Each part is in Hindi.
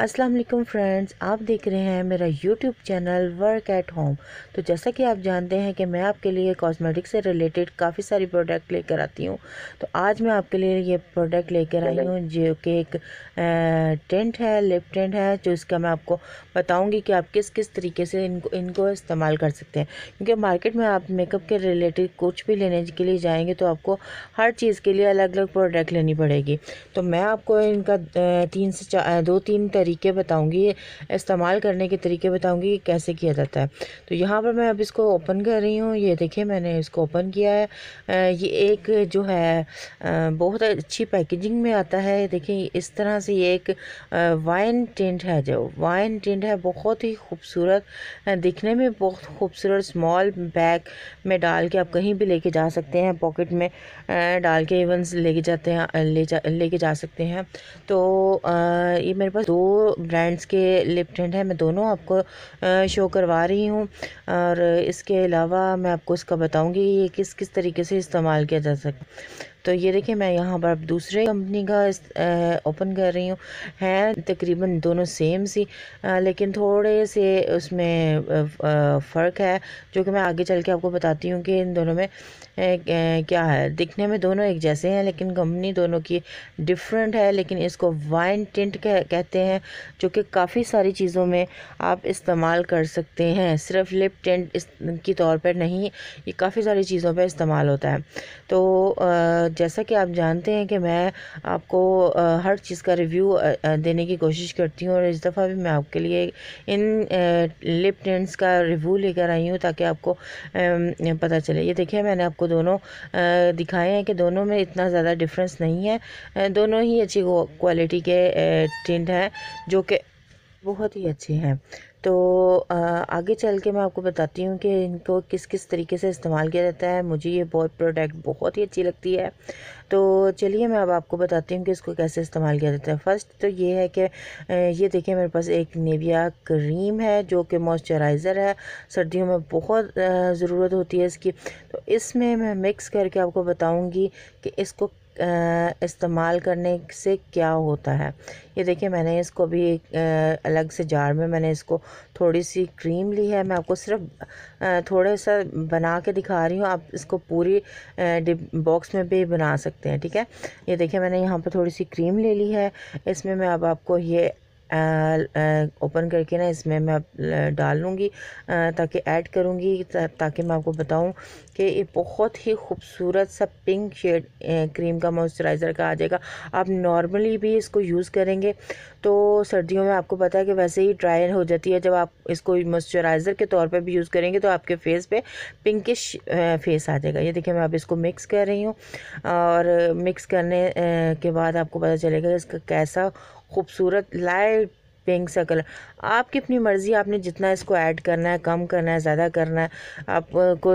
अस्सलाम वालेकुम फ्रेंड्स आप देख रहे हैं मेरा YouTube channel work at home तो जैसा कि आप जानते हैं कि मैं आपके लिए कॉस्मेटिक से रिलेटेड काफ़ी सारी प्रोडक्ट लेकर आती हूँ तो आज मैं आपके लिए ये प्रोडक्ट लेकर आई हूँ जो कि एक टेंट है लिप टेंट है जो इसका मैं आपको बताऊँगी कि आप किस किस तरीके से इनको इनको इस्तेमाल कर सकते हैं क्योंकि मार्केट में आप मेकअप के रिलेटेड कुछ भी लेने के लिए जाएँगे तो आपको हर चीज़ के लिए अलग अलग प्रोडक्ट लेनी पड़ेगी तो मैं आपको इनका तीन से दो तीन तरीके बताऊंगी इस्तेमाल करने के तरीके बताऊँगी कैसे किया जाता है तो यहाँ पर मैं अब इसको ओपन कर रही हूँ ये देखिए मैंने इसको ओपन किया है ये एक जो है बहुत अच्छी पैकेजिंग में आता है देखिए इस तरह से ये एक वाइन टेंट है जो वाइन टेंट है बहुत ही खूबसूरत दिखने में बहुत खूबसूरत स्मॉल बैग में डाल के आप कहीं भी लेके जा सकते हैं पॉकेट में डाल के इवन लेके जाते हैं ले जा लेके जा सकते हैं तो ये मेरे पास दो ब्रांड्स के लिप टेंट हैं मैं दोनों आपको शो करवा रही हूँ और इसके अलावा मैं आपको इसका बताऊँगी ये किस किस तरीके से इस्तेमाल किया जा सकता तो ये देखिए मैं यहाँ पर दूसरे कंपनी का ओपन कर रही हूँ है तकरीबन दोनों सेम सी आ, लेकिन थोड़े से उसमें फ़र्क है जो कि मैं आगे चल के आपको बताती हूँ कि इन दोनों में ए, ए, क्या है दिखने में दोनों एक जैसे हैं लेकिन कंपनी दोनों की डिफरेंट है लेकिन इसको वाइन टिंट कह, कहते हैं जो कि काफ़ी सारी चीज़ों में आप इस्तेमाल कर सकते हैं सिर्फ लिप टेंट इस की तौर पर नहीं ये काफ़ी सारी चीज़ों पर इस्तेमाल होता है तो आ, मतलब जैसा कि आप जानते हैं कि मैं आपको हर चीज़ का रिव्यू देने की कोशिश करती हूँ और इस दफ़ा भी मैं आपके लिए इन लिप टेंट्स का रिव्यू लेकर आई हूँ ताकि आपको पता चले ये देखिए मैंने आपको दोनों दिखाए हैं कि दोनों में इतना ज़्यादा डिफरेंस नहीं है दोनों ही अच्छी क्वालिटी के टेंट हैं जो कि बहुत ही अच्छे हैं तो आगे चल के मैं आपको बताती हूँ कि इनको किस किस तरीके से इस्तेमाल किया जाता है मुझे ये बहुत प्रोडक्ट बहुत ही अच्छी लगती है तो चलिए मैं अब आपको बताती हूँ कि इसको कैसे इस्तेमाल किया जाता है फ़र्स्ट तो ये है कि ये देखिए मेरे पास एक नेविया क्रीम है जो कि मॉइस्चराइज़र है सर्दियों में बहुत ज़रूरत होती है इसकी तो इसमें मैं मिक्स करके आपको बताऊँगी कि इसको इस्तेमाल करने से क्या होता है ये देखिए मैंने इसको भी एक अलग से जार में मैंने इसको थोड़ी सी क्रीम ली है मैं आपको सिर्फ थोड़े सा बना के दिखा रही हूँ आप इसको पूरी बॉक्स में भी बना सकते हैं ठीक है ये देखिए मैंने यहाँ पर थोड़ी सी क्रीम ले ली है इसमें मैं अब आपको ये ओपन करके ना इसमें मैं डाल लूँगी ताकि ऐड करूँगी ता, ताकि मैं आपको बताऊँ कि ये बहुत ही खूबसूरत सा पिंक शेड क्रीम का मॉइस्चराइज़र का आ जाएगा आप नॉर्मली भी इसको यूज़ करेंगे तो सर्दियों में आपको पता है कि वैसे ही ड्राई हो जाती है जब आप इसको मॉइस्चराइज़र के तौर पर भी यूज़ करेंगे तो आपके फेस पे पिंकिश फेस आ जाएगा ये देखिए मैं अब इसको मिक्स कर रही हूँ और मिक्स करने के बाद आपको पता चलेगा इसका कैसा खूबसूरत लाइट पिंक सा कलर आपकी अपनी मर्ज़ी आपने जितना इसको ऐड करना है कम करना है ज़्यादा करना है आपको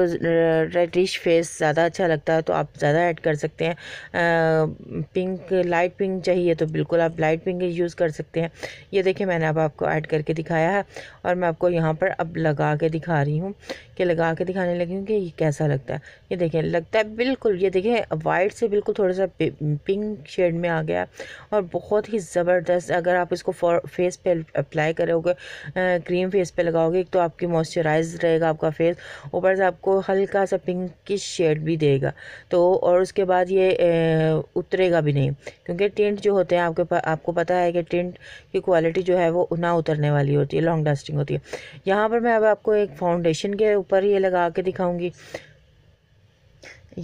रेडिश फेस ज़्यादा अच्छा लगता है तो आप ज़्यादा ऐड कर सकते हैं पिंक लाइट पिंक चाहिए तो बिल्कुल आप लाइट पिंक यूज़ कर सकते हैं ये देखिए मैंने अब आपको ऐड करके दिखाया है और मैं आपको यहाँ पर अब लगा के दिखा रही हूँ कि लगा के दिखाने लगी हूँ कि ये कैसा लगता है ये देखें लगता है बिल्कुल ये देखें वाइट से बिल्कुल थोड़ा सा पिंक शेड में आ गया और बहुत ही ज़बरदस्त अगर आप इसको फेस फेस पे अप्लाई करोगे क्रीम फेस पे लगाओगे एक तो आपकी मॉइस्चराइज रहेगा आपका फेस ऊपर से आपको हल्का सा पिंक की शेड भी देगा तो और उसके बाद ये उतरेगा भी नहीं क्योंकि टेंट जो होते हैं आपके आपको पता है कि टेंट की क्वालिटी जो है वो ना उतरने वाली होती है लॉन्ग लास्टिंग होती है यहाँ पर मैं अब आपको एक फाउंडेशन के ऊपर ये लगा के दिखाऊँगी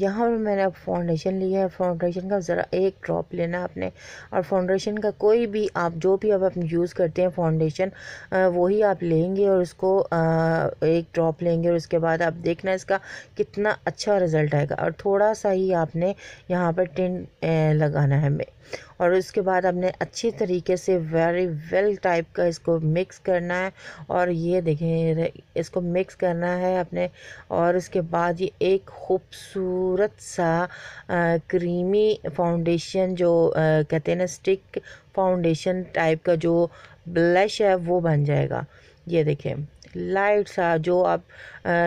यहाँ पर मैंने अब फाउंडेशन लिया है फाउंडेशन का ज़रा एक ड्रॉप लेना है आपने और फाउंडेशन का कोई भी आप जो भी आप, यूज़ करते हैं फाउंडेशन वही आप लेंगे और उसको एक ड्रॉप लेंगे और उसके बाद आप देखना इसका कितना अच्छा रिज़ल्ट आएगा और थोड़ा सा ही आपने यहाँ पर टिन लगाना है हमें और उसके बाद हमने अच्छी तरीके से वेरी वेल टाइप का इसको मिक्स करना है और ये देखें इसको मिक्स करना है अपने और उसके बाद ये एक खूबसूरत सा क्रीमी फाउंडेशन जो कहते हैं ना स्टिक फाउंडेशन टाइप का जो ब्लश है वो बन जाएगा ये देखें लाइट सा जो आप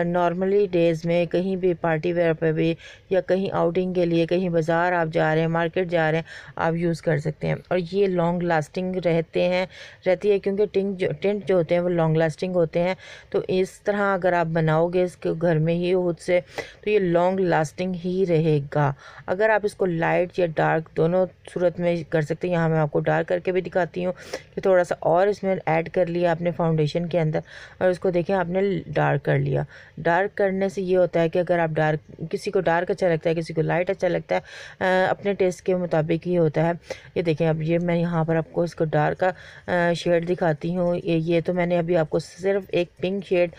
नॉर्मली डेज़ में कहीं भी पार्टी वेयर पर भी या कहीं आउटिंग के लिए कहीं बाज़ार आप जा रहे हैं मार्केट जा रहे हैं आप यूज़ कर सकते हैं और ये लॉन्ग लास्टिंग रहते हैं रहती है क्योंकि टिंग जो टेंट जो होते हैं वो लॉन्ग लास्टिंग होते हैं तो इस तरह अगर आप बनाओगे इसके घर में ही खुद से तो ये लॉन्ग लास्टिंग ही रहेगा अगर आप इसको लाइट या डार्क दोनों सूरत में कर सकते हैं यहाँ मैं आपको डार्क करके भी दिखाती हूँ कि थोड़ा सा और इसमें ऐड कर लिया आपने फाउंडेशन के अंदर और इसको देखें आपने डार्क कर लिया डार्क करने से ये होता है कि अगर आप डार्क किसी को डार्क अच्छा लगता है किसी को लाइट अच्छा लगता है आ, अपने टेस्ट के मुताबिक ही होता है ये देखें अब ये मैं यहाँ पर आपको इसको डार्क का शेड दिखाती हूँ ये ये तो मैंने अभी आपको सिर्फ एक पिंक शेड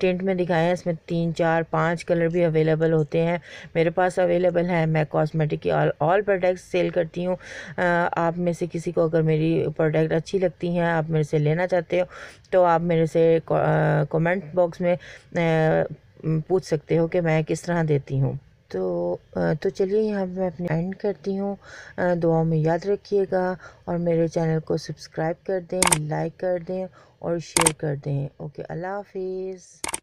टेंट में दिखाया है इसमें तीन चार पाँच कलर भी अवेलेबल होते हैं मेरे पास अवेलेबल हैं मैं कॉस्मेटिक की ऑल प्रोडक्ट्स सेल करती हूँ आप में से किसी को अगर मेरी प्रोडक्ट अच्छी लगती हैं आप मेरे से लेना चाहते हो तो आप मेरे से आ, कमेंट बॉक्स में पूछ सकते हो कि मैं किस तरह देती हूँ तो तो चलिए यहाँ मैं अपने एंड करती हूँ दुआओं में याद रखिएगा और मेरे चैनल को सब्सक्राइब कर दें लाइक कर दें और शेयर कर दें ओके अल्लाह हाफिज़